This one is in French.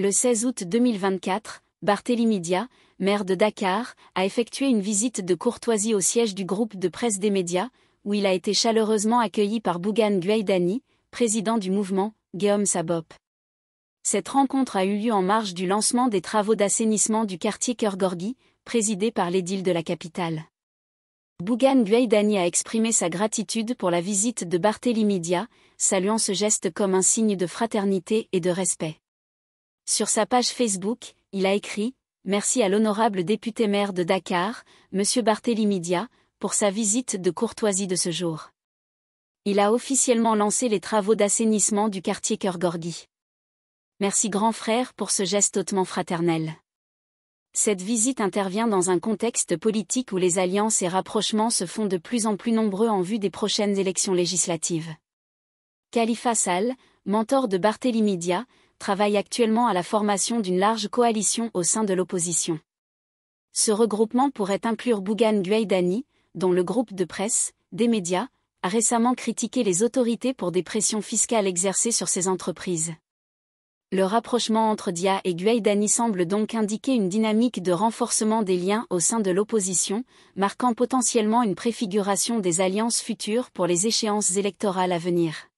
Le 16 août 2024, Barthélémy Dia, maire de Dakar, a effectué une visite de courtoisie au siège du groupe de presse des médias, où il a été chaleureusement accueilli par Bougan Gueydani, président du mouvement, Guillaume Sabop. Cette rencontre a eu lieu en marge du lancement des travaux d'assainissement du quartier Kergorgi, présidé par l'édile de la capitale. Bougan Gueydani a exprimé sa gratitude pour la visite de Barthélémy Dia, saluant ce geste comme un signe de fraternité et de respect. Sur sa page Facebook, il a écrit Merci à l'honorable député maire de Dakar, M. Barthélémy pour sa visite de courtoisie de ce jour. Il a officiellement lancé les travaux d'assainissement du quartier Gorgui. Merci grand frère pour ce geste hautement fraternel. Cette visite intervient dans un contexte politique où les alliances et rapprochements se font de plus en plus nombreux en vue des prochaines élections législatives. Khalifa Sall, mentor de Barthélémy travaille actuellement à la formation d'une large coalition au sein de l'opposition. Ce regroupement pourrait inclure Bougan Gueydani, dont le groupe de presse, des médias, a récemment critiqué les autorités pour des pressions fiscales exercées sur ces entreprises. Le rapprochement entre Dia et Gueydani semble donc indiquer une dynamique de renforcement des liens au sein de l'opposition, marquant potentiellement une préfiguration des alliances futures pour les échéances électorales à venir.